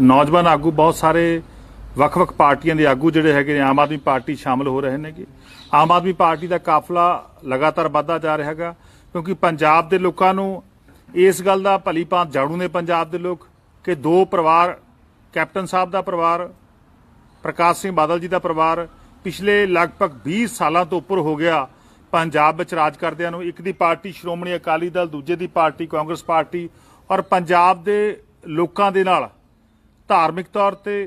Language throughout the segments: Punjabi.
ਨੌਜਵਾਨ ਆਗੂ ਬਹੁਤ ਸਾਰੇ ਵੱਖ-ਵੱਖ ਪਾਰਟੀਆਂ ਦੇ ਆਗੂ ਜਿਹੜੇ ਹੈਗੇ ਆਮ ਆਦਮੀ ਪਾਰਟੀ ਸ਼ਾਮਲ ਹੋ ਰਹੇ ਨੇਗੇ ਆਮ ਆਦਮੀ ਪਾਰਟੀ ਦਾ ਕਾਫਲਾ ਲਗਾਤਾਰ ਵੱਧਦਾ ਜਾ ਰਿਹਾ ਹੈਗਾ ਕਿਉਂਕਿ ਪੰਜਾਬ ਦੇ ਲੋਕਾਂ ਨੂੰ ਇਸ ਗੱਲ ਦਾ ਭਲੀ ਭਾਂਤ ਜਾਣੂ ਨੇ ਪੰਜਾਬ ਦੇ ਲੋਕ ਕਿ ਦੋ ਪਰਿਵਾਰ ਕੈਪਟਨ ਸਾਹਿਬ ਦਾ ਪਰਿਵਾਰ ਪ੍ਰਕਾਸ਼ ਸਿੰਘ ਬਾਦਲ ਜੀ ਦਾ ਪਰਿਵਾਰ ਪਿਛਲੇ ਲਗਭਗ 20 ਸਾਲਾਂ ਤੋਂ ਉੱਪਰ ਹੋ ਗਿਆ ਪੰਜਾਬ ਵਿੱਚ ਰਾਜ ਕਰਦਿਆਂ ਨੂੰ ਇੱਕ ਦੀ ਪਾਰਟੀ ਸ਼੍ਰੋਮਣੀ ਅਕਾਲੀ ਦਲ ਦੂਜੇ ਦੀ ਪਾਰਟੀ ਕਾਂਗਰਸ ਪਾਰਟੀ ਔਰ ਪੰਜਾਬ ਦੇ ਲੋਕਾਂ ਦੇ ਨਾਲ ਧਾਰਮਿਕ ਤੌਰ ਤੇ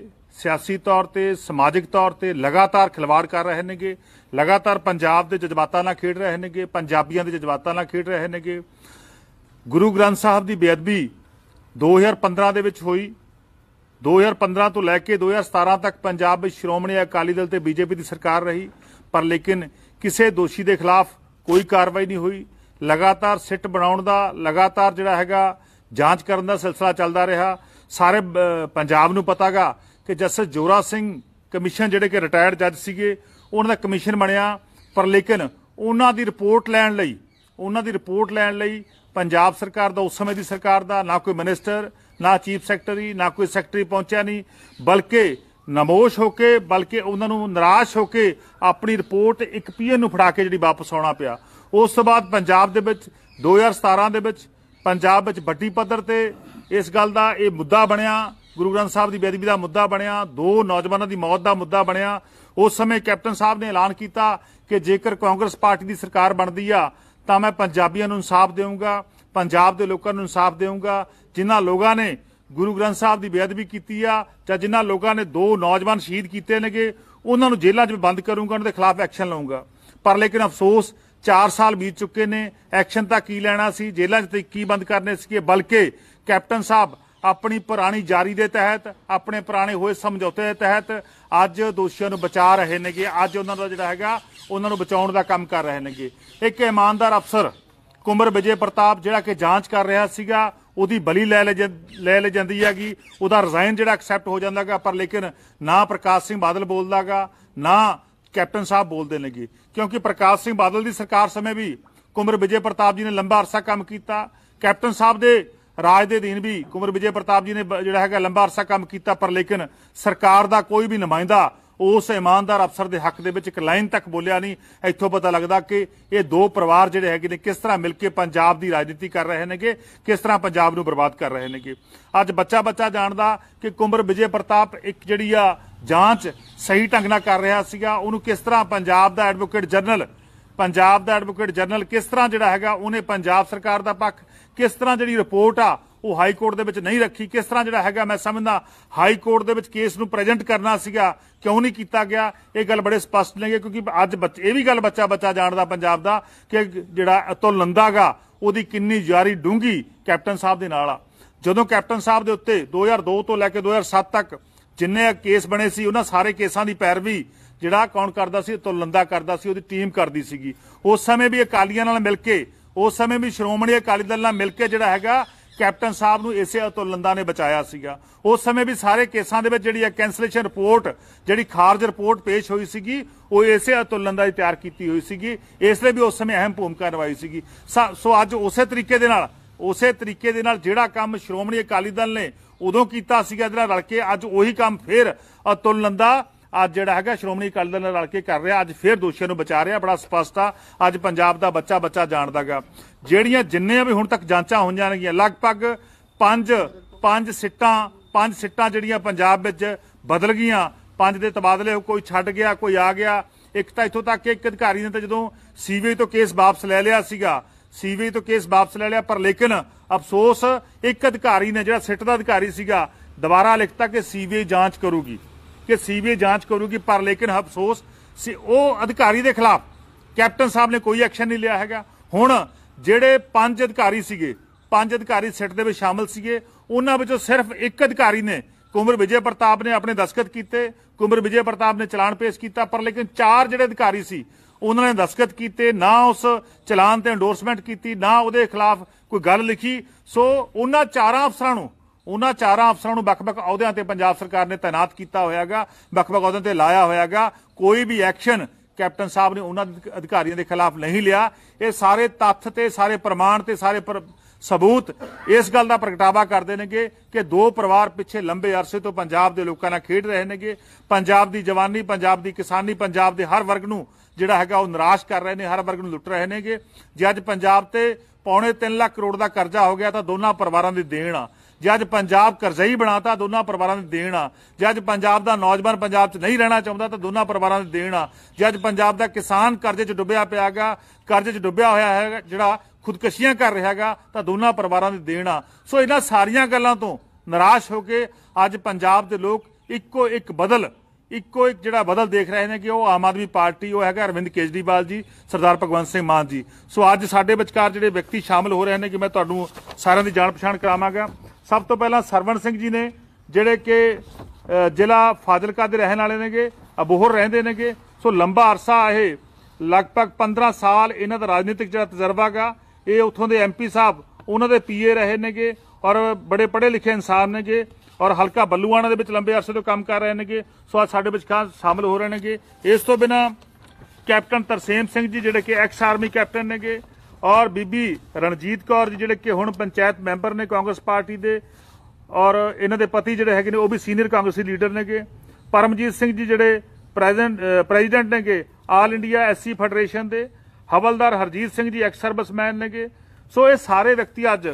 ਸਿਆਸੀ ਤੌਰ ਤੇ ਸਮਾਜਿਕ ਤੌਰ ਤੇ ਲਗਾਤਾਰ ਖਿਲਵਾੜ ਕਰ ਰਹੇ ਨੇਗੇ ਲਗਾਤਾਰ ਪੰਜਾਬ ਦੇ ਜਜ਼ਬਾਤਾਂ ਨਾਲ ਖੇਡ ਰਹੇ ਨੇਗੇ ਪੰਜਾਬੀਆਂ ਦੇ ਜਜ਼ਬਾਤਾਂ ਨਾਲ ਖੇਡ ਰਹੇ ਨੇਗੇ ਗੁਰੂ ਗ੍ਰੰਥ ਸਾਹਿਬ ਦੀ ਬੇਅਦਬੀ 2015 ਦੇ ਵਿੱਚ ਹੋਈ 2015 ਤੋਂ ਲੈ ਕੇ 2017 ਤੱਕ ਪੰਜਾਬ ਵਿੱਚ ਸ਼੍ਰੋਮਣੀ ਅਕਾਲੀ ਦਲ ਤੇ ਬੀਜੇਪੀ ਦੀ ਸਰਕਾਰ ਰਹੀ ਪਰ ਲੇਕਿਨ ਕਿਸੇ ਦੋਸ਼ੀ ਦੇ ਖਿਲਾਫ ਕੋਈ ਕਾਰਵਾਈ ਨਹੀਂ ਹੋਈ ਲਗਾਤਾਰ ਸਿੱਟ ਬਣਾਉਣ ਦਾ ਲਗਾਤਾਰ ਜਿਹੜਾ ਹੈਗਾ ਜਾਂਚ ਕਰਨ ਦਾ ਸਿਲਸਿਲਾ ਚੱਲਦਾ ਰਿਹਾ ਸਾਰੇ ਪੰਜਾਬ ਨੂੰ ਪਤਾਗਾ ਕਿ ਜਸਟਿਸ ਜੋਰਾ ਸਿੰਘ ਕਮਿਸ਼ਨ ਜਿਹੜੇ ਕਿ ਰਿਟਾਇਰਡ ਜੱਜ ਸੀਗੇ ਉਹਨਾਂ ਦਾ ਕਮਿਸ਼ਨ ਬਣਿਆ ਪਰ ਲੇਕਿਨ ਉਹਨਾਂ ਦੀ ਰਿਪੋਰਟ ਲੈਣ ਲਈ ਉਹਨਾਂ ਦੀ ਰਿਪੋਰਟ ਲੈਣ ਲਈ ਪੰਜਾਬ ਸਰਕਾਰ ਦਾ ਉਸ ਸਮੇਂ ਦੀ ਸਰਕਾਰ ਦਾ ਨਾ ਕੋਈ ਮਿਨਿਸਟਰ ਨਾ ਚੀਫ ਸੈਕਟਰੀ ਨਾ ਕੋਈ ਸੈਕਟਰੀ ਪਹੁੰਚਿਆ ਨਹੀਂ ਬਲਕਿ ਨਮੋਸ਼ ਹੋ ਕੇ ਬਲਕਿ ਉਹਨਾਂ ਨੂੰ ਨਿਰਾਸ਼ ਹੋ ਕੇ ਆਪਣੀ ਰਿਪੋਰਟ ਇੱਕ ਪੀਐਨ ਨੂੰ ਫੜਾ ਕੇ ਜਿਹੜੀ ਵਾਪਸ ਆਉਣਾ ਪਿਆ ਉਸ ਤੋਂ ਬਾਅਦ ਪੰਜਾਬ ਦੇ ਵਿੱਚ 2017 ਦੇ ਵਿੱਚ ਪੰਜਾਬ ਵਿੱਚ ਵੱਡੀ ਪੱਧਰ ਤੇ ਇਸ ਗੱਲ ਦਾ ਇਹ ਮੁੱਦਾ ਬਣਿਆ ਗੁਰੂ ਗ੍ਰੰਥ ਸਾਹਿਬ ਦੀ ਬੇਅਦਬੀ ਦਾ ਮੁੱਦਾ ਬਣਿਆ ਦੋ ਨੌਜਵਾਨਾਂ ਦੀ ਮੌਤ ਦਾ ਮੁੱਦਾ ਬਣਿਆ ਉਸ ਸਮੇਂ ਕੈਪਟਨ ਸਾਹਿਬ ਨੇ ਐਲਾਨ ਕੀਤਾ ਕਿ ਜੇਕਰ ਕਾਂਗਰਸ ਪਾਰਟੀ ਦੀ ਸਰਕਾਰ ਬਣਦੀ ਆ ਤਾਂ ਮੈਂ ਪੰਜਾਬੀਆਂ ਨੂੰ ਇਨਸਾਫ ਦੇਵਾਂਗਾ ਪੰਜਾਬ ਦੇ ਲੋਕਾਂ ਨੂੰ ਇਨਸਾਫ ਦੇਵਾਂਗਾ ਜਿਨ੍ਹਾਂ ਲੋਕਾਂ ਨੇ ਗੁਰੂ ਗ੍ਰੰਥ ਸਾਹਿਬ ਦੀ ਬੇਅਦਬੀ ਕੀਤੀ ਆ ਜਾਂ ਜਿਨ੍ਹਾਂ ਲੋਕਾਂ ਨੇ ਦੋ ਨੌਜਵਾਨ ਸ਼ਹੀਦ ਕੀਤੇ ਨੇਗੇ ਉਹਨਾਂ ਨੂੰ ਜੇਲ੍ਹਾਂ 'ਚ ਬੰਦ ਕਰੂੰਗਾ ਉਹਨਾਂ ਦੇ ਖਿਲਾਫ ਐਕਸ਼ਨ ਲਵਾਂਗਾ ਪਰ ਲੇਕਿਨ ਅਫਸੋਸ 4 ਸਾਲ ਬੀਤ ਚੁੱਕੇ ਨੇ ਐਕਸ਼ਨ ਤਾਂ ਕੀ ਲੈਣਾ ਸੀ ਜੇਲ੍ਹਾਂ 'ਚ ਕੀ ਬੰਦ ਕਰਨੇ ਸੀ ਬਲਕਿ ਕੈਪਟਨ ਸਾਹਿਬ ਆਪਣੀ ਪੁਰਾਣੀ ਜਾਰੀ ਦੇ ਤਹਿਤ ਆਪਣੇ ਪੁਰਾਣੇ ਹੋਏ ਸਮਝੌਤੇ ਦੇ ਤਹਿਤ ਅੱਜ ਦੋਸ਼ੀਆਂ ਨੂੰ ਬਚਾ ਰਹੇ ਨੇਗੇ ਅੱਜ ਉਹਨਾਂ ਦਾ ਜਿਹੜਾ ਹੈਗਾ ਉਹਨਾਂ ਨੂੰ ਬਚਾਉਣ ਦਾ ਕੰਮ ਕਰ ਰਹੇ ਨੇਗੇ ਇੱਕ ਇਮਾਨਦਾਰ ਅਫਸਰ ਕੁਮਰ ਵਿਜੇ ਪ੍ਰਤਾਪ ਜਿਹੜਾ ਕਿ ਜਾਂਚ ਕਰ ਰਿਹਾ ਸੀਗਾ ਉਹਦੀ ਬਲੀ ਲੈ ਲੈ ਲੈ ਜਾਂਦੀ ਹੈਗੀ ਉਹਦਾ ਰਿਜ਼ਾਈਨ ਜਿਹੜਾ ਐਕਸੈਪਟ ਹੋ ਜਾਂਦਾਗਾ ਪਰ ਲੇਕਿਨ ਨਾ ਪ੍ਰਕਾਸ਼ ਸਿੰਘ ਬਾਦਲ ਬੋਲਦਾਗਾ ਨਾ ਕੈਪਟਨ ਸਾਹਿਬ ਬੋਲਦੇ ਨੇਗੇ ਕਿਉਂਕਿ ਪ੍ਰਕਾਸ਼ ਸਿੰਘ ਬਾਦਲ ਦੀ ਸਰਕਾਰ ਸਮੇਂ ਵੀ ਕੁਮਰ ਵਿਜੇ ਪ੍ਰਤਾਪ ਜੀ ਨੇ ਲੰਬਾ ਅਰਸਾ ਕੰਮ ਕੀਤਾ ਕੈਪਟਨ ਸਾਹਿਬ ਦੇ ਰਾਜ ਦੇ ਅਧੀਨ ਵੀ ਕੁਮਰ ਵਿਜੇ ਪ੍ਰਤਾਪ ਜੀ ਨੇ ਜਿਹੜਾ ਹੈਗਾ ਲੰਬਾ ਅਰਸਾ ਕੰਮ ਕੀਤਾ ਪਰ ਲੇਕਿਨ ਸਰਕਾਰ ਦਾ ਕੋਈ ਵੀ ਨੁਮਾਇੰਦਾ ਉਸ ਇਮਾਨਦਾਰ ਅਫਸਰ ਦੇ ਹੱਕ ਦੇ ਵਿੱਚ ਇੱਕ ਲਾਈਨ ਤੱਕ ਬੋਲਿਆ ਨਹੀਂ ਇੱਥੋਂ ਪਤਾ ਲੱਗਦਾ ਕਿ ਇਹ ਦੋ ਪਰਿਵਾਰ ਜਿਹੜੇ ਹੈਗੇ ਨੇ ਕਿਸ ਤਰ੍ਹਾਂ ਮਿਲ ਕੇ ਪੰਜਾਬ ਦੀ ਰਾਜਨੀਤੀ ਕਰ ਰਹੇ ਨੇਗੇ ਕਿਸ ਤਰ੍ਹਾਂ ਪੰਜਾਬ ਨੂੰ ਬਰਬਾਦ ਕਰ ਰਹੇ ਨੇਗੇ ਅੱਜ ਬੱਚਾ ਬੱਚਾ ਜਾਣਦਾ ਕਿ ਕੁੰਬਰ ਵਿਜੇ ਪ੍ਰਤਾਪ ਇੱਕ ਜਿਹੜੀ ਆ ਜਾਂਚ ਸਹੀ ਢੰਗ ਨਾਲ ਕਰ ਰਿਹਾ ਸੀਗਾ ਉਹਨੂੰ ਕਿਸ ਤਰ੍ਹਾਂ ਪੰਜਾਬ ਦਾ ਐਡਵੋਕੇਟ ਜਨਰਲ ਪੰਜਾਬ ਦਾ ਐਡਵੋਕੇਟ ਜਨਰਲ ਕਿਸ ਤਰ੍ਹਾਂ ਜਿਹੜਾ ਹੈਗਾ ਉਹਨੇ ਪੰਜਾਬ ਸਰਕਾਰ ਦਾ ਪੱਖ ਕਿਸ ਤਰ੍ਹਾਂ ਜਿਹੜੀ ਰਿਪੋਰਟ ਆ ਉਹ ਹਾਈ ਕੋਰਟ ਦੇ ਵਿੱਚ ਨਹੀਂ ਰੱਖੀ ਕਿਸ ਤਰ੍ਹਾਂ ਜਿਹੜਾ ਹੈਗਾ ਮੈਂ ਸਮਝਦਾ ਹਾਈ ਕੋਰਟ ਦੇ ਵਿੱਚ ਕੇਸ ਨੂੰ ਪ੍ਰੈਜ਼ੈਂਟ ਕਰਨਾ ਸੀਗਾ ਕਿਉਂ ਨਹੀਂ ਕੀਤਾ ਗਿਆ ਇਹ ਗੱਲ ਬੜੇ ਸਪਸ਼ਟ ਨੇ ਕਿਉਂਕਿ ਅੱਜ ਇਹ ਵੀ ਗੱਲ ਬੱਚਾ ਬੱਚਾ ਜਾਣਦਾ ਪੰਜਾਬ ਦਾ ਕਿ ਜਿਹੜਾ ਤੋਂ ਲੰਦਾਗਾ ਉਹਦੀ ਕਿੰਨੀ ਯਾਰੀ ਡੂੰਗੀ ਕੈਪਟਨ ਸਾਹਿਬ ਦੇ ਨਾਲ ਆ ਜਦੋਂ ਕੈਪਟਨ ਸਾਹਿਬ ਦੇ ਉੱਤੇ 2002 ਤੋਂ ਲੈ ਕੇ 2007 ਤੱਕ ਜਿੰਨੇ ਕੇਸ ਬਣੇ ਸੀ ਉਹਨਾਂ ਸਾਰੇ ਕੇਸਾਂ ਦੀ ਪੈਰਵੀ ਜਿਹੜਾ ਕੌਣ ਕਰਦਾ ਸੀ ਤੁਲੰਦਾ ਕਰਦਾ ਸੀ ਉਹਦੀ ਟੀਮ ਕਰਦੀ ਸੀਗੀ ਉਸ ਸਮੇਂ ਵੀ ਅਕਾਲੀਆਂ ਨਾਲ ਮਿਲ ਕੇ ਉਸ ਸਮੇਂ ਵੀ ਸ਼੍ਰੋਮਣੀ ਅਕਾਲੀ ਦਲ ਨਾਲ ਮਿਲ ਕੇ ਜਿਹੜਾ ਹੈਗਾ ਕੈਪਟਨ ਸਾਹਿਬ ਨੂੰ ਇਸੇ ਅਤੁਲੰਦਾ ਨੇ ਬਚਾਇਆ ਸੀਗਾ ਉਸ ਸਮੇਂ ਵੀ ਸਾਰੇ ਕੇਸਾਂ ਦੇ ਵਿੱਚ ਜਿਹੜੀ ਹੈ ਕੈਂਸਲੇਸ਼ਨ ਰਿਪੋਰਟ ਜਿਹੜੀ ਖਾਰਜ ਰਿਪੋਰਟ ਪੇਸ਼ ਹੋਈ ਸੀਗੀ ਉਹ ਇਸੇ ਅਤੁਲੰਦਾ ਦੀ ਤਿਆਰ ਕੀਤੀ ਹੋਈ ਸੀਗੀ ਇਸ ਲਈ ਵੀ ਉਸ ਸਮੇਂ ਅਹਿਮ ਭੂਮਿਕਾ ਨਿਭਾਈ ਸੀਗੀ ਸੋ ਅੱਜ ਉਸੇ ਤਰੀਕੇ ਦੇ ਨਾਲ ਉਸੇ ਤਰੀਕੇ ਦੇ ਨਾਲ ਜਿਹੜਾ ਕੰਮ ਸ਼੍ਰੋਮਣੀ ਅਕਾਲੀ ਦਲ ਨੇ ਉਦੋਂ ਕੀਤਾ ਸੀਗਾ ਜਿਹੜਾ ਰਲ ਕੇ ਅੱਜ ਉਹੀ ਕੰਮ ਫੇਰ ਅਤੁਲ ਨੰਦਾ ਅੱਜ ਜਿਹੜਾ ਹੈਗਾ ਸ਼੍ਰੋਮਣੀ ਅਕਾਲੀ ਦਲ ਨਾਲ ਰਲ ਕੇ ਕਰ ਰਿਹਾ ਅੱਜ ਫੇਰ ਦੋਸ਼ੀਆਂ ਨੂੰ ਬਚਾ ਰਿਹਾ ਬੜਾ ਸਪਸ਼ਟ ਆ ਅੱਜ ਪੰਜਾਬ ਦਾ ਬੱਚਾ ਬੱਚਾ ਜਾਣਦਾਗਾ ਜਿਹੜੀਆਂ ਜਿੰਨੇ ਵੀ ਹੁਣ ਤੱਕ ਜਾਂਚਾਂ ਹੋਈਆਂ ਨੇਗੀਆਂ ਲਗਭਗ 5 5 ਸਿੱਟਾਂ 5 ਸਿੱਟਾਂ ਜਿਹੜੀਆਂ ਪੰਜਾਬ ਵਿੱਚ ਬਦਲ ਗਈਆਂ ਪੰਜ ਦੇ ਤਬਾਦਲੇ ਕੋਈ ਛੱਡ ਗਿਆ ਕੋਈ ਆ ਗਿਆ ਇੱਕ ਤਾਂ ਇੱਥੋਂ ਤੱਕ ਕਿ ਇੱਕ ਅਧਿਕਾਰੀ ਨੇ ਤਾਂ ਜਦੋਂ ਸੀਵੇ ਤੋਂ ਕੇਸ ਵਾਪਸ ਲੈ ਲਿਆ ਸੀਗਾ ਸੀਬੀਆਈ ਤੋਂ ਕੇਸ ਵਾਪਸ ਲੈ ਲਿਆ ਪਰ ਲੇਕਿਨ ਅਫਸੋਸ ਇੱਕ ਅਧਿਕਾਰੀ ਨੇ ਜਿਹੜਾ ਸਿੱਟ ਦਾ ਅਧਿਕਾਰੀ ਸੀਗਾ ਦੁਬਾਰਾ ਲਿਖਤਾ ਕਿ ਸੀਬੀਆਈ ਜਾਂਚ ਕਰੂਗੀ ਕਿ ਸੀਬੀਆਈ ਜਾਂਚ ਕਰੂਗੀ ਪਰ ਲੇਕਿਨ ਅਫਸੋਸ ਸੀ ਉਹ ਅਧਿਕਾਰੀ ਦੇ ਖਿਲਾਫ ਕੈਪਟਨ ਸਾਹਿਬ ਨੇ ਕੋਈ ਐਕਸ਼ਨ ਨਹੀਂ ਲਿਆ ਹੈਗਾ ਹੁਣ ਜਿਹੜੇ ਪੰਜ ਅਧਿਕਾਰੀ ਸੀਗੇ ਪੰਜ ਅਧਿਕਾਰੀ ਸਿੱਟ ਦੇ ਵਿੱਚ ਸ਼ਾਮਲ ਸੀਗੇ ਉਹਨਾਂ ਵਿੱਚੋਂ ਸਿਰਫ ਇੱਕ ਅਧਿਕਾਰੀ ਨੇ ਕੁਮਰ ਵਿਜੇ ਪ੍ਰਤਾਪ ਨੇ ਆਪਣੇ ਦਸਖਤ ਕੀਤੇ ਕੁਮਰ ਵਿਜੇ ਪ੍ਰਤਾਪ ਨੇ ਚਲਾਨ ਪੇਸ਼ ਕੀਤਾ ਪਰ ਲੇਕਿਨ ਚਾਰ ਜਿਹੜੇ ਅਧਿਕਾਰੀ ਸੀ ਉਹਨਾਂ ਨੇ ਦਸਖਤ ਕੀਤੇ ਨਾ ਉਸ ਚਲਾਨ ਤੇ ਐਂਡੋਰਸਮੈਂਟ ਕੀਤੀ ਨਾ ਉਹਦੇ ਖਿਲਾਫ ਕੋਈ ਗੱਲ ਲਿਖੀ ਸੋ ਉਹਨਾਂ ਚਾਰਾਂ ਅਫਸਰਾਂ ਨੂੰ ਉਹਨਾਂ ਚਾਰਾਂ ਅਫਸਰਾਂ ਨੂੰ ਵੱਖ-ਵੱਖ ਅਹੁਦਿਆਂ ਤੇ ਪੰਜਾਬ ਸਰਕਾਰ ਨੇ ਤਾਇਨਾਤ ਕੀਤਾ ਹੋਇਆਗਾ ਵੱਖ-ਵੱਖ ਅਹੁਦਿਆਂ ਤੇ ਲਾਇਆ ਹੋਇਆਗਾ ਕੋਈ ਵੀ ਐਕਸ਼ਨ ਕੈਪਟਨ ਸਾਹਿਬ ਨੇ ਉਹਨਾਂ ਅਧਿਕਾਰੀਆਂ ਦੇ ਖਿਲਾਫ ਨਹੀਂ ਲਿਆ ਇਹ ਸਾਰੇ ਤੱਥ ਤੇ ਸਾਰੇ ਪ੍ਰਮਾਣ ਤੇ ਸਾਰੇ ਸਬੂਤ ਇਸ ਗੱਲ ਦਾ ਪ੍ਰਗਟਾਵਾ ਕਰਦੇ ਨੇਗੇ ਕਿ ਦੋ ਪਰਿਵਾਰ ਪਿੱਛੇ ਲੰਬੇ ਅਰਸੇ ਤੋਂ ਪੰਜਾਬ ਦੇ ਲੋਕਾਂ ਨਾਲ ਖੇਡ ਰਹੇ ਨੇਗੇ ਪੰਜਾਬ ਦੀ ਜਵਾਨੀ ਪੰਜਾਬ ਦੀ ਕਿਸਾਨੀ ਪੰਜਾਬ ਦੇ ਹਰ ਵਰਗ ਨੂੰ ਜਿਹੜਾ ਹੈਗਾ ਉਹ ਨਿਰਾਸ਼ ਕਰ ਰਹੇ ਨੇ ਹਰ ਵਰਗ ਨੂੰ ਲੁੱਟ ਰਹੇ ਨੇਗੇ ਜੇ ਅੱਜ ਪੰਜਾਬ ਤੇ ਪੌਣੇ 3 ਲੱਖ ਕਰੋੜ ਦਾ ਕਰਜ਼ਾ ਹੋ ਗਿਆ ਤਾਂ ਦੋਨਾਂ ਪਰਿਵਾਰਾਂ ਦੀ ਦੇਣ ਆ ਜੇ ਅੱਜ ਪੰਜਾਬ ਕਰਜ਼ਈ ਬਣਾਤਾ ਦੋਨਾਂ ਪਰਿਵਾਰਾਂ ਦੀ ਦੇਣ ਆ ਜੇ ਅੱਜ ਪੰਜਾਬ ਦਾ ਨੌਜਵਾਨ ਪੰਜਾਬ 'ਚ ਨਹੀਂ ਰਹਿਣਾ ਚਾਹੁੰਦਾ ਤਾਂ ਦੋਨਾਂ ਪਰਿਵਾਰਾਂ ਦੀ ਦੇਣ ਆ ਜੇ ਅੱਜ ਪੰਜਾਬ ਦਾ ਕਿਸਾਨ ਕਰਜ਼ੇ 'ਚ ਡੁੱਬਿਆ ਪਿਆਗਾ ਕਰਜ਼ੇ 'ਚ ਡੁੱਬਿਆ ਹੋਇਆ ਹੈ ਜਿਹੜਾ ਖੁਦਕਸ਼ੀਆਂ ਕਰ ਰਿਹਾਗਾ ਤਾਂ ਦੋਨਾਂ ਪਰਿਵਾਰਾਂ ਦੇ ਦੇਣ ਆ ਸੋ ਇਹਨਾਂ ਸਾਰੀਆਂ ਗੱਲਾਂ ਤੋਂ ਨਿਰਾਸ਼ ਹੋ ਕੇ ਅੱਜ ਪੰਜਾਬ ਦੇ ਲੋਕ ਇੱਕੋ ਇੱਕ ਬਦਲ ਇੱਕੋ ਇੱਕ ਜਿਹੜਾ ਬਦਲ ਦੇਖ ਰਹੇ ਨੇ ਕਿ ਉਹ ਆਮ ਆਦਮੀ ਪਾਰਟੀ ਉਹ ਹੈਗਾ ਅਰਵਿੰਦ ਕੇਜਰੀਵਾਲ ਜੀ ਸਰਦਾਰ ਭਗਵੰਤ ਸਿੰਘ ਮਾਨ ਜੀ ਸੋ ਅੱਜ ਸਾਡੇ ਵਿਚਕਾਰ ਜਿਹੜੇ ਵਿਅਕਤੀ ਸ਼ਾਮਲ ਹੋ ਰਹੇ ਨੇ ਕਿ ਮੈਂ ਤੁਹਾਨੂੰ ਸਾਰਿਆਂ ਦੀ ਜਾਣ ਪਛਾਣ ਕਰਾਵਾਂਗਾ ਸਭ ਤੋਂ ਪਹਿਲਾਂ ਸਰਵਣ ਸਿੰਘ ਜੀ ਨੇ ਜਿਹੜੇ ਕਿ ਜ਼ਿਲ੍ਹਾ ਫਾਜ਼ਿਲਕਾ ਦੇ ਰਹਿਣ ਵਾਲੇ ਨੇਗੇ ਅਬੋਹਰ ਰਹਿੰਦੇ ਨੇਗੇ ਸੋ ਲੰਬਾ ਅਰਸਾ ਇਹ ਲਗਭਗ 15 ਸਾਲ ਇਹਨਾਂ ਦਾ ਰਾਜਨੀਤਿਕ ਜਿਹੜਾ ਤਜਰਬਾਗਾ ਇਹ ਉਥੋਂ ਦੇ ਐਮਪੀ ਸਾਹਿਬ ਉਹਨਾਂ ਦੇ ਪੀਏ ਰਹੇ ਨੇਗੇ ਔਰ ਬੜੇ ਪੜੇ ਲਿਖੇ ਇਨਸਾਨ ਨੇਗੇ ਔਰ ਹਲਕਾ ਬੱਲੂਆਣਾ ਦੇ ਵਿੱਚ ਲੰਬੇ ਅਰਸੇ ਤੋਂ ਕੰਮ ਕਰ ਰਹੇ ਨੇਗੇ ਸੋ ਅੱਜ ਸਾਡੇ ਵਿਚਕਾਰ ਸ਼ਾਮਲ ਹੋ ਰਹੇ ਨੇਗੇ ਇਸ ਤੋਂ ਬਿਨਾ ਕੈਪਟਨ ਤਰਸੇਮ ਸਿੰਘ ਜੀ ਜਿਹੜੇ ਕਿ ਐਕਸ ਆਰਮੀ ਕੈਪਟਨ ਨੇਗੇ ਔਰ ਬੀਬੀ ਰਣਜੀਤ ਕੌਰ ਜੀ ਜਿਹੜੇ ਕਿ ਹੁਣ ਪੰਚਾਇਤ ਮੈਂਬਰ ਨੇ ਕਾਂਗਰਸ ਪਾਰਟੀ ਦੇ ਔਰ ਇਹਨਾਂ ਦੇ ਪਤੀ ਜਿਹੜੇ ਹੈਗੇ ਨੇ ਉਹ ਵੀ ਸੀਨੀਅਰ ਕਾਂਗਰਸੀ ਲੀਡਰ ਨੇਗੇ ਪਰਮਜੀਤ ਸਿੰਘ ਜੀ ਜਿਹੜੇ ਪ੍ਰੈਜ਼ੀਡੈਂਟ ਨੇਗੇ ਆਲ ਇੰਡੀਆ ਐਸਸੀ ਫੈਡਰੇਸ਼ਨ ਦੇ ਹਵਲਦਾਰ ਹਰਜੀਤ ਸਿੰਘ ਜੀ ਐਕਸ ਸਰਵਿਸਮੈਨ ਨੇਗੇ ਸੋ ਇਹ ਸਾਰੇ ਵਿਅਕਤੀ ਅੱਜ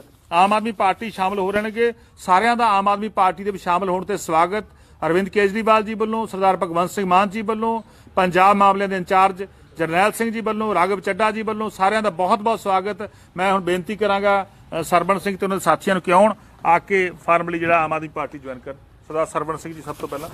ਆਮ ਆਦਮੀ ਪਾਰਟੀ ਸ਼ਾਮਲ ਹੋ ਰਹਿਣਗੇ ਸਾਰਿਆਂ ਦਾ ਆਮ ਆਦਮੀ ਪਾਰਟੀ ਦੇ ਵਿੱਚ ਸ਼ਾਮਲ ਹੋਣ ਤੇ ਸਵਾਗਤ ਅਰਵਿੰਦ ਕੇਜਰੀਵਾਲ ਜੀ ਵੱਲੋਂ ਸਰਦਾਰ ਭਗਵੰਤ ਸਿੰਘ ਮਾਨ ਜੀ ਵੱਲੋਂ ਪੰਜਾਬ ਮਾਮਲਿਆਂ ਦੇ ਇੰਚਾਰਜ ਜਰਨੈਲ ਸਿੰਘ ਜੀ ਵੱਲੋਂ ਰਾਗਵ ਚੱਡਾ ਜੀ ਵੱਲੋਂ ਸਾਰਿਆਂ ਦਾ ਬਹੁਤ-ਬਹੁਤ ਸਵਾਗਤ ਮੈਂ ਹੁਣ ਬੇਨਤੀ ਕਰਾਂਗਾ ਸਰਵਣ ਸਿੰਘ ਤੇ ਉਹਨਾਂ ਦੇ ਸਾਥੀਆਂ ਨੂੰ ਕਿ ਆਉਣ ਆ ਕੇ ਫਾਰਮਲੀ ਜਿਹੜਾ ਆਮ ਆਦਮੀ ਪਾਰਟੀ ਜੁਆਇਨ ਕਰ ਸਰਦਾਰ ਸਰਵਣ ਸਿੰਘ ਜੀ ਸਭ ਤੋਂ ਪਹਿਲਾਂ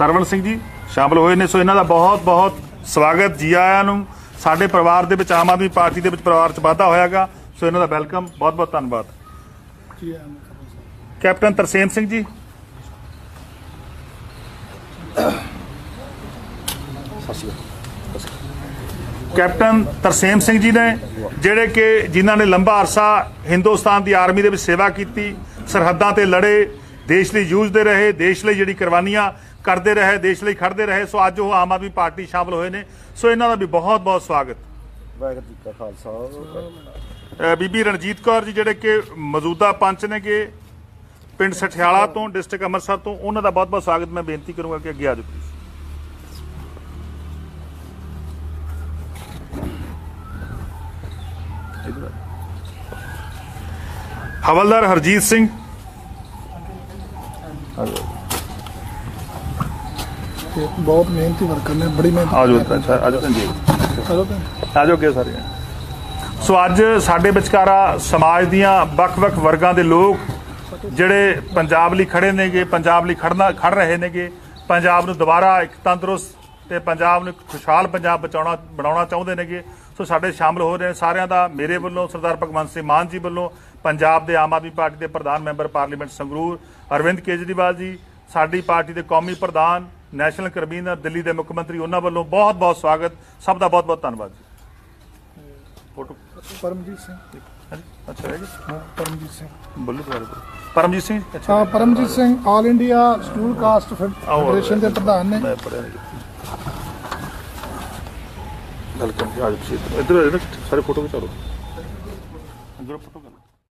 ਸਰਵਣ ਸਿੰਘ ਜੀ ਸ਼ਾਮਲ ਹੋਏ ਨੇ ਸੋ ਇਹਨਾਂ ਦਾ ਬਹੁਤ ਬਹੁਤ ਸਵਾਗਤ ਜੀ ਆਇਆਂ ਨੂੰ ਸਾਡੇ ਪਰਿਵਾਰ ਦੇ ਵਿੱਚ ਆਮ ਆਦਮੀ ਪਾਰਟੀ ਦੇ ਵਿੱਚ ਪਰਿਵਾਰ 'ਚ ਵਾਧਾ ਹੋਇਆਗਾ ਸੋ ਇਹਨਾਂ ਦਾ ਵੈਲਕਮ ਬਹੁਤ ਬਹੁਤ ਧੰਨਵਾਦ ਕੈਪਟਨ ਤਰਸੇਮ ਸਿੰਘ ਜੀ ਕੈਪਟਨ ਤਰਸੇਮ ਸਿੰਘ ਜੀ ਨੇ ਜਿਹੜੇ ਕਿ ਜਿਨ੍ਹਾਂ ਨੇ ਲੰਬਾ ਅਰਸਾ ਹਿੰਦੁਸਤਾਨ ਦੀ ਆਰਮੀ ਦੇ ਵਿੱਚ ਸੇਵਾ ਕੀਤੀ ਸਰਹੱਦਾਂ ਤੇ ਲੜੇ ਦੇਸ਼ ਲਈ ਜੂਝਦੇ ਰਹੇ ਦੇਸ਼ ਲਈ ਜਿਹੜੀ ਕੁਰਬਾਨੀਆਂ ਕਰਦੇ ਰਹੇ ਦੇਸ਼ ਲਈ ਖੜਦੇ ਰਹੇ ਸੋ ਅੱਜ ਉਹ ਆਮ ਆਦਮੀ ਪਾਰਟੀ ਸ਼ਾਮਲ ਹੋਏ ਨੇ ਸੋ ਇਹਨਾਂ ਦਾ ਵੀ ਬਹੁਤ ਬਹੁਤ ਸਵਾਗਤ ਵਾਹਿਗੁਰੂ ਜੀ ਕਾ ਖਾਲਸਾ ਬੀਬੀ ਰਣਜੀਤ ਕੌਰ ਜੀ ਜਿਹੜੇ ਕਿ ਮੌਜੂਦਾ ਪੰਚ ਨੇਗੇ ਪਿੰਡ ਸਠਿਆਲਾ ਤੋਂ ਡਿਸਟ੍ਰਿਕਟ ਅੰਮ੍ਰਿਤਸਰ ਤੋਂ ਉਹਨਾਂ ਦਾ ਬਹੁਤ ਬਹੁਤ ਸਵਾਗਤ ਮੈਂ ਬੇਨਤੀ ਕਰੂੰਗਾ ਕਿ ਅੱਗੇ ਆ ਜਾਓ ਹਵਲਦਾਰ ਹਰਜੀਤ ਸਿੰਘ ਬਹੁਤ ਮਿਹਨਤੀ ਵਰਕਰ ਨੇ ਬੜੀ ਮਿਹਨਤ ਆਜੋ ਸਰ ਆਜੋ ਜੀ ਆਜੋ ਆਜੋ ਕੇ ਸਾਰੇ ਸੋ ਅੱਜ ਸਾਡੇ ਵਿਚਕਾਰਾ ਸਮਾਜ ਦੀਆਂ ਵੱਖ-ਵੱਖ ਵਰਗਾਂ ਦੇ ਲੋਕ ਜਿਹੜੇ ਪੰਜਾਬ ਲਈ ਖੜੇ ਨੇਗੇ ਪੰਜਾਬ ਲਈ ਖੜਨਾ ਖੜ ਰਹੇ ਨੇਗੇ ਪੰਜਾਬ ਨੂੰ ਦੁਬਾਰਾ ਇੱਕ ਤੰਦਰੁਸਤ ਤੇ ਪੰਜਾਬ ਨੂੰ ਖੁਸ਼ਹਾਲ ਪੰਜਾਬ ਬਚਾਉਣਾ ਬਣਾਉਣਾ ਚਾਹੁੰਦੇ ਨੇਗੇ ਸੋ ਸਾਡੇ ਸ਼ਾਮਲ ਹੋ ਰਹੇ ਨੇ ਸਾਰਿਆਂ ਦਾ ਮੇਰੇ ਵੱਲੋਂ ਸਰਦਾਰ ਭਗਵੰਤ ਸਿੰਘ ਮਾਨ ਜੀ ਵੱਲੋਂ ਪੰਜਾਬ ਦੇ ਆਮ ਆਦਮੀ ਪਾਰਟੀ ਦੇ ਪ੍ਰਧਾਨ ਮੈਂਬਰ ਪਾਰਲੀਮੈਂਟ ਸੰਗਰੂਰ ਅਰਵਿੰਦ ਕੇਜਰੀਵਾਲ ਜੀ ਸਾਡੀ ਪਾਰਟੀ ਦੇ ਕੌਮੀ ਪ੍ਰਧਾਨ ਨੈਸ਼ਨਲ ਦਾ ਦਿੱਲੀ ਦੇ ਮੁੱਖ ਮੰਤਰੀ ਉਹਨਾਂ ਵੱਲੋਂ ਬਹੁਤ-ਬਹੁਤ ਸਵਾਗਤ ਸਭ ਦਾ ਬਹੁਤ-ਬਹੁਤ ਧੰਨਵਾਦ ਜੀ ਫੋਟੋ ਪਰਮਜੀਤ ਸਿੰਘ ਅੱਛਾ ਹੈ ਜੀ ਹਾਂ ਪਰਮਜੀਤ ਸਿੰਘ ਬੱਲੂ ਸਰ ਪਰਮਜੀਤ ਸਿੰਘ ਅੱਛਾ ਹਾਂ Paramjit Singh all India scheduled caste federation ਦੇ ਪ੍ਰਧਾਨ ਨੇ ਮੈਂ ਪੜਿਆ ਜੀ ਵੈਲਕਮ ਜੀ ਆਜ ਇਧਰ ਸਾਰੇ ਫੋਟੋ ਖਿਚਾ ਲਓ ਅੰਦਰ ਫੋਟੋ